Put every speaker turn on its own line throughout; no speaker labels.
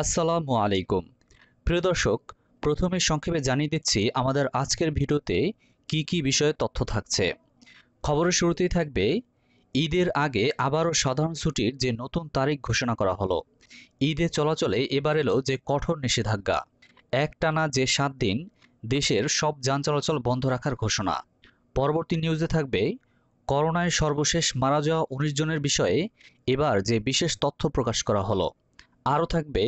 আসসালামু আলাইকুম প্রিয় দর্শক প্রথমে সংক্ষেপে জানিয়ে দিচ্ছি আমাদের আজকের ভিডিওতে কি কি বিষয়ে তথ্য থাকছে খবরের শুরুতেই থাকবে ঈদের আগে আবারও সাধারণ ছুটির যে নতুন তারিখ ঘোষণা করা হলো ঈদে চলাচলে এবার এলো যে কঠোর নিষেধাজ্ঞা একটানা যে সাত দিন দেশের সব যান চলাচল বন্ধ রাখার ঘোষণা পরবর্তী নিউজে থাকবে করোনায় সর্বশেষ মারা যাওয়া উনিশ জনের বিষয়ে এবার যে বিশেষ তথ্য প্রকাশ করা হলো আরও থাকবে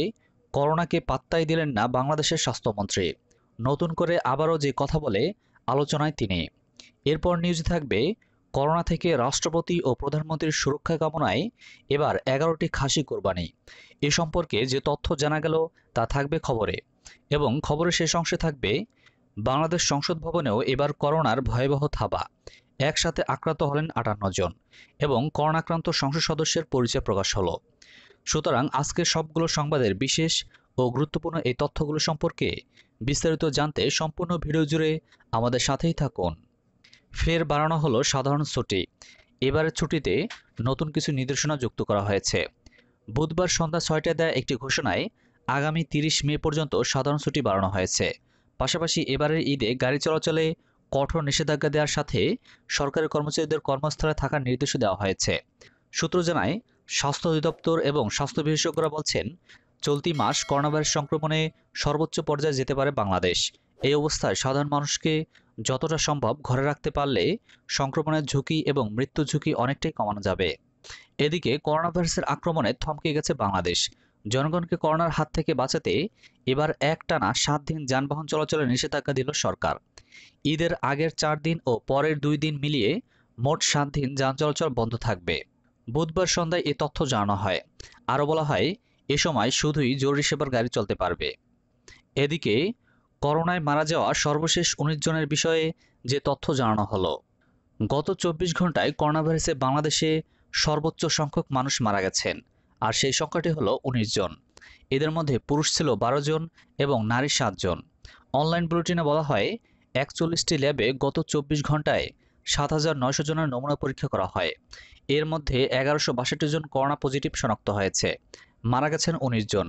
করোনাকে পাত্তাই দিলেন না বাংলাদেশের স্বাস্থ্যমন্ত্রী নতুন করে আবারও যে কথা বলে আলোচনায় তিনি এরপর নিউজ থাকবে করোনা থেকে রাষ্ট্রপতি ও প্রধানমন্ত্রীর সুরক্ষা কামনায় এবার এগারোটি খাসি কোরবানি এ সম্পর্কে যে তথ্য জানা গেল তা থাকবে খবরে এবং খবরের শেষ অংশে থাকবে বাংলাদেশ সংসদ ভবনেও এবার করোনার ভয়াবহ থাবা একসাথে আক্রান্ত হলেন আটান্ন জন এবং করোনাক্রান্ত সংসদ সদস্যের পরিচয় প্রকাশ হলো সুতরাং আজকের সবগুলো সংবাদের বিশেষ ও গুরুত্বপূর্ণ এই তথ্যগুলো সম্পর্কে বিস্তারিত জানতে সম্পূর্ণ ভিডিও জুড়ে আমাদের সাথেই থাকুন ফের বাড়ানো হলো সাধারণ ছুটি এবারের ছুটিতে নতুন কিছু নির্দেশনা যুক্ত করা হয়েছে বুধবার সন্ধ্যা ছয়টায় দেয়া একটি ঘোষণায় আগামী তিরিশ মে পর্যন্ত সাধারণ ছুটি বাড়ানো হয়েছে পাশাপাশি এবারের ঈদে গাড়ি চলাচলে কঠোর নিষেধাজ্ঞা দেওয়ার সাথে সরকারি কর্মচারীদের কর্মস্থলে থাকার নির্দেশ দেওয়া হয়েছে সূত্র জানায় স্বাস্থ্য অধিদপ্তর এবং স্বাস্থ্য বিশেষজ্ঞরা বলছেন চলতি মাস করোনাভাইরাস সংক্রমণে সর্বোচ্চ পর্যায়ে যেতে পারে বাংলাদেশ এই অবস্থায় সাধারণ মানুষকে যতটা সম্ভব ঘরে রাখতে পারলে সংক্রমণের ঝুঁকি এবং মৃত্যু ঝুঁকি অনেকটাই কমানো যাবে এদিকে করোনাভাইরাসের আক্রমণে থমকে গেছে বাংলাদেশ জনগণকে করোনার হাত থেকে বাঁচাতে এবার একটানা সাত দিন যানবাহন চলাচলে নিষেধাজ্ঞা দিল সরকার ঈদের আগের চার দিন ও পরের দুই দিন মিলিয়ে মোট সাত দিন যান চলাচল বন্ধ থাকবে বুধবার সন্ধ্যায় এ তথ্য জানানো হয় আরও বলা হয় এ সময় শুধুই জরুরি সেবার গাড়ি চলতে পারবে এদিকে করোনায় মারা যাওয়া সর্বশেষ উনিশ জনের বিষয়ে যে তথ্য জানানো হলো গত চব্বিশ ঘন্টায় করোনাভাইরাসে বাংলাদেশে সর্বোচ্চ সংখ্যক মানুষ মারা গেছেন আর সেই সংখ্যাটি হলো উনিশ জন এদের মধ্যে পুরুষ ছিল বারো জন এবং নারী সাতজন অনলাইন বুলেটিনে বলা হয় একচল্লিশটি ল্যাবে গত চব্বিশ ঘন্টায় সাত হাজার নয়শো জনের নমুনা পরীক্ষা করা হয় এর মধ্যে এগারোশো বাষট্টি জন করোনা পজিটিভ শনাক্ত হয়েছে মারা গেছেন উনিশ জন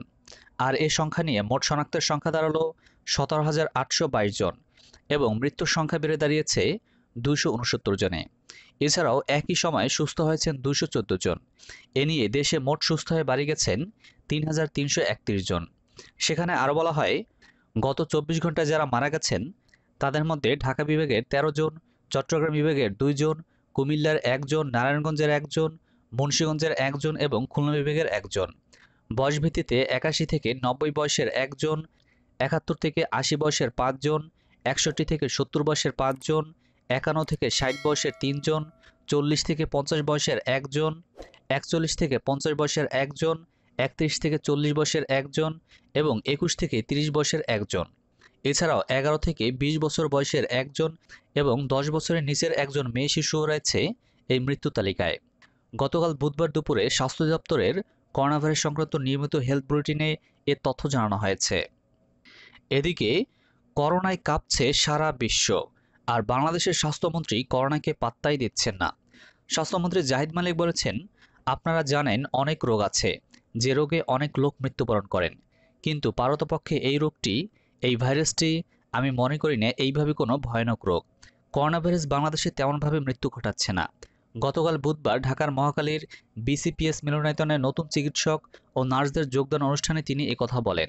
আর এ সংখ্যা নিয়ে মোট শনাক্তের সংখ্যা দাঁড়ালো সতেরো হাজার আটশো বাইশ জন এবং মৃত্যুর সংখ্যা বেড়ে দাঁড়িয়েছে দুইশো উনসত্তর জনে এছাড়াও একই সময় সুস্থ হয়েছেন দুশো চোদ্দ জন এ নিয়ে দেশে মোট সুস্থ হয়ে বাড়ি গেছেন তিন হাজার তিনশো একত্রিশ জন সেখানে আরও বলা হয় গত চব্বিশ ঘন্টায় যারা মারা গেছেন তাদের মধ্যে ঢাকা বিভাগের ১৩ জন চট্টগ্রাম বিভাগের দুইজন কুমিল্লার একজন নারায়ণগঞ্জের একজন মুন্সীগঞ্জের একজন এবং খুলনা বিভাগের একজন বয়সভিত্তিতে একাশি থেকে নব্বই বয়সের একজন একাত্তর থেকে আশি বয়সের পাঁচজন একষট্টি থেকে সত্তর বয়সের পাঁচজন একান্ন থেকে ষাট বয়সের তিনজন চল্লিশ থেকে পঞ্চাশ বয়সের একজন একচল্লিশ থেকে পঞ্চাশ বয়সের একজন একত্রিশ থেকে চল্লিশ বয়সের একজন এবং একুশ থেকে ৩০ বয়সের একজন এছাড়াও এগারো থেকে ২০ বছর বয়সের একজন এবং দশ বছরের নিচের একজন মেয়ে শিশুও রয়েছে এই মৃত্যু তালিকায় গতকাল বুধবার দুপুরে স্বাস্থ্য দপ্তরের করোনাভাইরাস সংক্রান্ত নিয়মিত হেলথ বুলেটিনে এ তথ্য জানানো হয়েছে এদিকে করোনায় কাঁপছে সারা বিশ্ব আর বাংলাদেশের স্বাস্থ্যমন্ত্রী করোনাকে পাত্তাই দিচ্ছেন না স্বাস্থ্যমন্ত্রী জাহিদ মালিক বলেছেন আপনারা জানেন অনেক রোগ আছে যে রোগে অনেক লোক মৃত্যুবরণ করেন কিন্তু পারতপক্ষে এই রোগটি এই ভাইরাসটি আমি মনে করি না এইভাবে কোনো ভয়ানক রোগ করোনা ভাইরাস বাংলাদেশে তেমনভাবে মৃত্যু ঘটাচ্ছে না গতকাল বুধবার ঢাকার মহাকালীর বিসিপিএস মিলনায়তনে নতুন চিকিৎসক ও নার্সদের যোগদান অনুষ্ঠানে তিনি কথা বলেন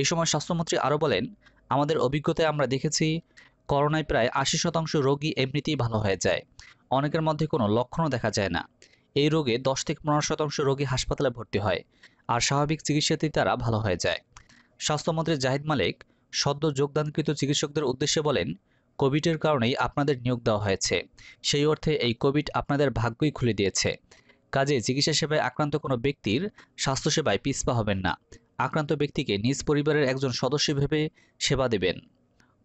এ সময় স্বাস্থ্যমন্ত্রী আরও বলেন আমাদের অভিজ্ঞতায় আমরা দেখেছি করোনায় প্রায় আশি শতাংশ রোগী এমনিতেই ভালো হয়ে যায় অনেকের মধ্যে কোনো লক্ষণও দেখা যায় না এই রোগে দশ থেকে পনেরো শতাংশ রোগী হাসপাতালে ভর্তি হয় আর স্বাভাবিক চিকিৎসাতেই তারা ভালো হয়ে যায় স্বাস্থ্যমন্ত্রী জাহিদ মালিক সদ্য যোগদানকৃত চিকিৎসকদের উদ্দেশ্যে বলেন কোভিডের কারণেই আপনাদের নিয়োগ দেওয়া হয়েছে সেই অর্থে এই কোভিড আপনাদের ভাগ্যই খুলে দিয়েছে কাজে চিকিৎসা সেবায় আক্রান্ত কোনো ব্যক্তির স্বাস্থ্যসেবায় পিছপা হবেন না আক্রান্ত ব্যক্তিকে নিজ পরিবারের একজন সদস্য ভেবে সেবা দেবেন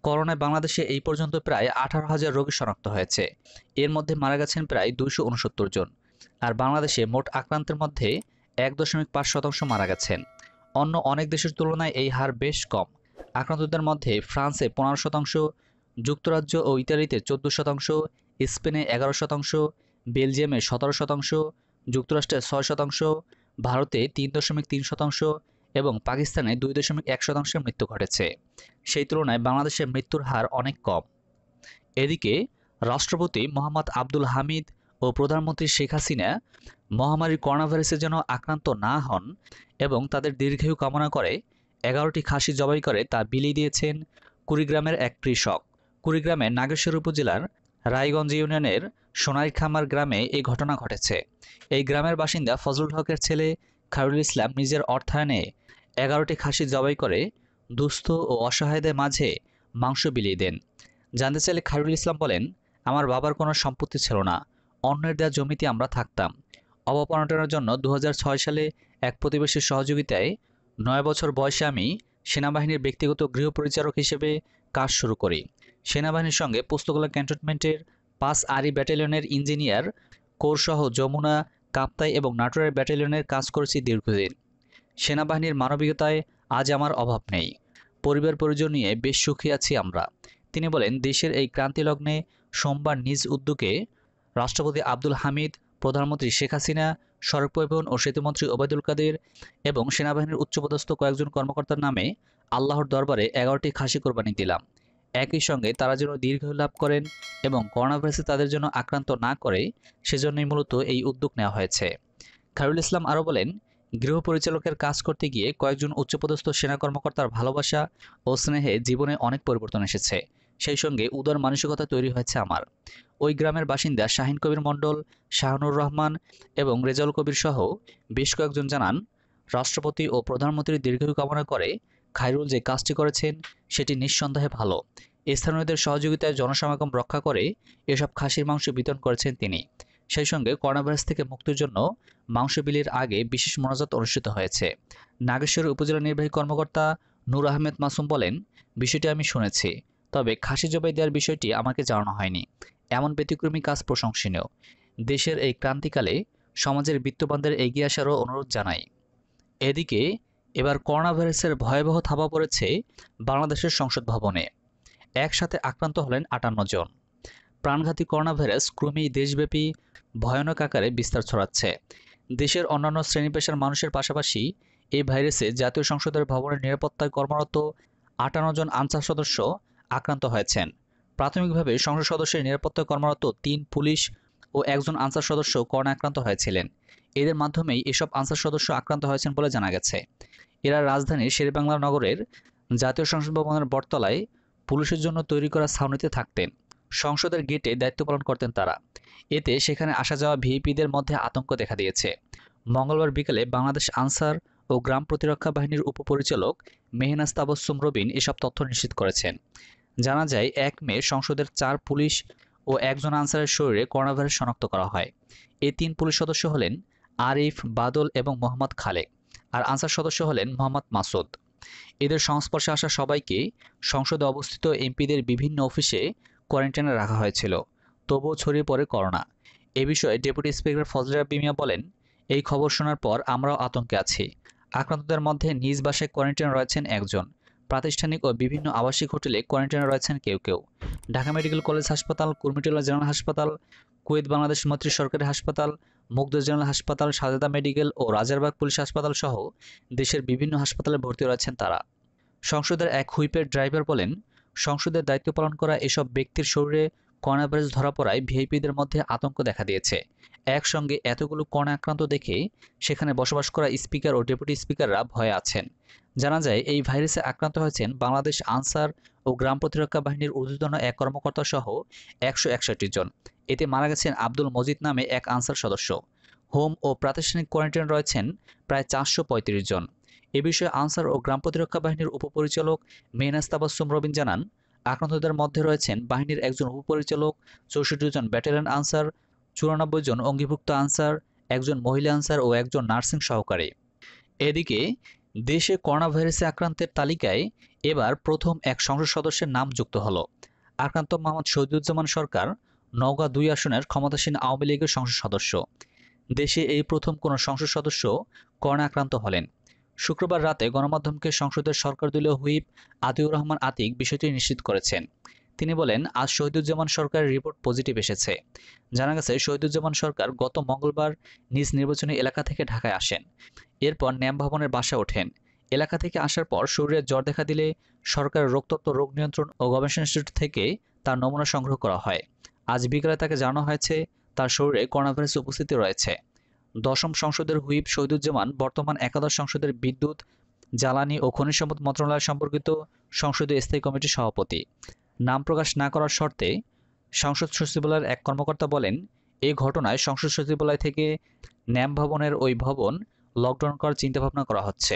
করোনায় বাংলাদেশে এই পর্যন্ত প্রায় আঠারো হাজার রোগী শনাক্ত হয়েছে এর মধ্যে মারা গেছেন প্রায় দুইশো উনসত্তর জন আর বাংলাদেশে মোট আক্রান্তের মধ্যে এক দশমিক পাঁচ শতাংশ মারা গেছেন অন্য অনেক দেশের তুলনায় এই হার বেশ কম আক্রান্তদের মধ্যে ফ্রান্সে পনেরো শতাংশ যুক্তরাজ্য ও ইতালিতে চোদ্দ শতাংশ স্পেনে এগারো শতাংশ বেলজিয়ামে সতেরো শতাংশ যুক্তরাষ্ট্রে ছয় শতাংশ ভারতে তিন দশমিক তিন শতাংশ এবং পাকিস্তানে দুই দশমিক এক শতাংশের মৃত্যু ঘটেছে সেই তুলনায় বাংলাদেশে মৃত্যুর হার অনেক কম এদিকে রাষ্ট্রপতি মোহাম্মদ আব্দুল হামিদ ও প্রধানমন্ত্রী শেখ হাসিনা মহামারী করোনাভাইরাসে যেন আক্রান্ত না হন এবং তাদের দীর্ঘায়ু কামনা করে এগারোটি খাসি জবাই করে তা বিলিয়ে দিয়েছেন কুড়িগ্রামের এক কৃষক কুড়িগ্রামের নাগেশ্বর উপজেলার রায়গঞ্জ ইউনিয়নের সোনাইখামার গ্রামে এই ঘটনা ঘটেছে এই গ্রামের বাসিন্দা ফজলুল হকের ছেলে খারুল ইসলাম নিজের অর্থায়নে এগারোটি খাসি জবাই করে দুস্থ ও অসহায়দের মাঝে মাংস বিলিয়ে দেন জানতে চাইলে খারুল ইসলাম বলেন আমার বাবার কোনো সম্পত্তি ছিল না অন্যের দেওয়া জমিতে আমরা থাকতাম অবপনটনের জন্য দু সালে এক প্রতিবেশীর সহযোগিতায় নয় বছর বয়সে আমি সেনাবাহিনীর ব্যক্তিগত গৃহ পরিচালক হিসেবে কাজ শুরু করি সেনাবাহিনীর সঙ্গে পুস্তকলা ক্যান্টনমেন্টের পাঁচ আরি ব্যাটালিয়নের ইঞ্জিনিয়ার কোরসহ যমুনা কাপ্তাই এবং নাটোরের ব্যাটালিয়নের কাজ করেছি দীর্ঘদিন সেনাবাহিনীর মানবিকতায় আজ আমার অভাব নেই পরিবার পরিজন নিয়ে বেশ সুখী আছি আমরা তিনি বলেন দেশের এই ক্রান্তিলগ্নে সোমবার নিজ উদ্যোগে রাষ্ট্রপতি আব্দুল হামিদ প্রধানমন্ত্রী শেখ হাসিনা সড়ক পরিবহন ও সেতুমন্ত্রী ওবায়দুল কাদের এবং সেনাবাহিনীর উচ্চপদস্থ কয়েকজন কর্মকর্তার নামে আল্লাহর দরবারে এগারোটি খাসি কোরবানি দিলাম একই সঙ্গে তারা যেন দীর্ঘ লাভ করেন এবং করোনাভাইরাসে তাদের জন্য আক্রান্ত না করে সেজন্যই মূলত এই উদ্যোগ নেওয়া হয়েছে খায়রুল ইসলাম আরও বলেন গৃহ পরিচালকের কাজ করতে গিয়ে কয়েকজন উচ্চপদস্থ সেনা কর্মকর্তার ভালোবাসা ও স্নেহে জীবনে অনেক পরিবর্তন এসেছে সেই সঙ্গে উদার মানসিকতা তৈরি হয়েছে আমার ওই গ্রামের বাসিন্দা শাহিন কবির মণ্ডল শাহানুর রহমান এবং রেজাউল কবির সহ বেশ কয়েকজন জানান রাষ্ট্রপতি ও প্রধানমন্ত্রীর দীর্ঘায়ু কামনা করে খায়রুল যে কাজটি করেছেন সেটি নিঃসন্দেহে ভালো স্থানীয়দের সহযোগিতায় জনসমাগম রক্ষা করে এসব খাসির মাংস বিতরণ করেছেন তিনি সেই সঙ্গে করোনাভাইরাস থেকে মুক্তির জন্য মাংস বিলির আগে বিশেষ মোনাজাত অনুষ্ঠিত হয়েছে নাগেশ্বর উপজেলা নির্বাহী কর্মকর্তা নূর আহমেদ মাসুম বলেন বিষয়টি আমি শুনেছি তবে খাসি জবাই দেওয়ার বিষয়টি আমাকে জানানো হয়নি এমন ব্যতিক্রমী কাজ প্রশংসনীয় দেশের এই ক্রান্তিকালে সমাজের বিত্তবানদের এগিয়ে আসারও অনুরোধ জানাই এদিকে এবার করোনা ভাইরাসের ভয়াবহ থাপা পড়েছে বাংলাদেশের সংসদ ভবনে একসাথে আক্রান্ত হলেন আটান্ন জন প্রাণঘাতী করোনা ভাইরাস ক্রমেই দেশব্যাপী ভয়ানক আকারে বিস্তার ছড়াচ্ছে দেশের অন্যান্য শ্রেণী পেশার মানুষের পাশাপাশি এই ভাইরাসে জাতীয় সংসদের ভবনের নিরাপত্তায় কর্মরত আটান্ন জন আনসার সদস্য আক্রান্ত হয়েছেন প্রাথমিকভাবে সংসদ সদস্যের নিরাপত্তা কর্মরত তিন পুলিশ ও একজন আনসার সদস্য করোনা আক্রান্ত হয়েছিলেন এদের মাধ্যমেই এসব আনসার সদস্য আক্রান্ত হয়েছেন বলে জানা গেছে এরা রাজধানীর শেরবাংলা নগরের জাতীয় সংসদ ভবনের বটতলায় পুলিশের জন্য তৈরি করা ছাউনিতে থাকতেন সংসদের গেটে দায়িত্ব পালন করতেন তারা এতে সেখানে আসা যাওয়া ভিপিদের মধ্যে আতঙ্ক দেখা দিয়েছে মঙ্গলবার বিকেলে বাংলাদেশ আনসার ও গ্রাম প্রতিরক্ষা বাহিনীর উপপরিচালক মেহনাস্তাবসুম রবিন এসব তথ্য নিশ্চিত করেছেন জানা যায় এক মে সংসদের চার পুলিশ ও একজন আনসারের শরীরে করোনাভাইরাস শনাক্ত করা হয় এই তিন পুলিশ সদস্য হলেন আরিফ বাদল এবং মোহাম্মদ খালেক আর আনসার সদস্য হলেন মোহাম্মদ মাসুদ এদের সংস্পর্শে আসা সবাইকে সংসদে অবস্থিত এমপিদের বিভিন্ন অফিসে কোয়ারেন্টাইনে রাখা হয়েছিল তবুও ছড়িয়ে পড়ে করোনা এ বিষয়ে ডেপুটি স্পিকার ফজলিরা বিমিয়া বলেন এই খবর শোনার পর আমরাও আতঙ্কে আছি আক্রান্তদের মধ্যে নিজ বাসায় কোয়ারেন্টাইনে রয়েছেন একজন প্রাতিষ্ঠানিক ও বিভিন্ন আবাসিক হোটেলে কোয়ারেন্টাইনে রয়েছেন কেউ কেউ ঢাকা মেডিকেল কলেজ হাসপাতাল কুর্মিটোলা জেনারেল হাসপাতাল কুয়েত বাংলাদেশ মৈত্রী সরকারি হাসপাতাল মুগ্ধ জেনারেল হাসপাতাল সাজেদা মেডিকেল ও রাজারবাগ পুলিশ হাসপাতাল সহ দেশের বিভিন্ন হাসপাতালে ভর্তি রয়েছেন তারা সংসদের এক হুইপের ড্রাইভার বলেন সংসদের দায়িত্ব পালন করা এসব ব্যক্তির শরীরে করোনা ভাইরাস ধরা পড়ায় ভিআইপিদের মধ্যে আতঙ্ক দেখা দিয়েছে একসঙ্গে এতগুলো করোনা আক্রান্ত দেখে সেখানে বসবাস করা স্পিকার ও ডেপুটি স্পিকাররা ভয়ে আছেন জানা যায় এই ভাইরাসে আক্রান্ত হয়েছেন বাংলাদেশ আনসার ও গ্রাম প্রতিরক্ষা বাহিনীর ঊর্ধ্বতন এক কর্মকর্তা সহ একশো একষট্টি জন এতে মারা গেছেন আব্দুল মজিদ নামে এক আনসার সদস্য হোম ও প্রাতিষ্ঠানিক কোয়ারেন্টাইন রয়েছেন প্রায় চারশো জন এ বিষয়ে আনসার ও গ্রাম প্রতিরক্ষা বাহিনীর উপপরিচালক মেহনাস্তাবাসুম রবিন জানান আক্রান্তদের মধ্যে রয়েছেন বাহিনীর একজন উপপরিচালক চৌষট্টি জন ব্যাটেলিয়ান আনসার চুরানব্বই জন অঙ্গীভুক্ত আনসার একজন মহিলা আনসার ও একজন নার্সিং সহকারী এদিকে দেশে করোনাভাইরাসে আক্রান্তের তালিকায় এবার প্রথম এক সংসদ সদস্যের নাম যুক্ত হল আক্রান্ত মোহাম্মদ শহীদুজ্জামান সরকার নওগাঁ দুই আসনের ক্ষমতাসীন আওয়ামী লীগের সংসদ সদস্য দেশে এই প্রথম কোনো সংসদ সদস্য করোনা আক্রান্ত হলেন শুক্রবার রাতে গণমাধ্যমকে সংসদের সরকার দলীয় হুইপ আতিউর রহমান আতিক বিষয়টি নিশ্চিত করেছেন তিনি বলেন আজ শহীদুজ্জামান সরকারের রিপোর্ট পজিটিভ এসেছে জানা গেছে শহীদুজ্জামান সরকার গত মঙ্গলবার নিজ নির্বাচনী এলাকা থেকে ঢাকায় আসেন এরপর ন্যাম ভবনের বাসা ওঠেন এলাকা থেকে আসার পর শরীরে জ্বর দেখা দিলে সরকারের রোগতত্ত্ব রোগ নিয়ন্ত্রণ ও গবেষণা ইনস্টিটিউট থেকে তার নমুনা সংগ্রহ করা হয় আজ বিকেলে তাকে জানানো হয়েছে তার শরীরে করোনাভাইরাস উপস্থিতি রয়েছে দশম সংসদের হুইপ শহীদুজ্জামান বর্তমান একাদশ সংসদের বিদ্যুৎ জ্বালানি ও খনিজ সম্পদ মন্ত্রণালয় সম্পর্কিত সংসদীয় স্থায়ী কমিটির সভাপতি নাম প্রকাশ না করার শর্তে সংসদ সচিবালয়ের এক কর্মকর্তা বলেন এ ঘটনায় সংসদ সচিবালয় থেকে ন্যাম ভবনের ওই ভবন লকডাউন করার চিন্তাভাবনা করা হচ্ছে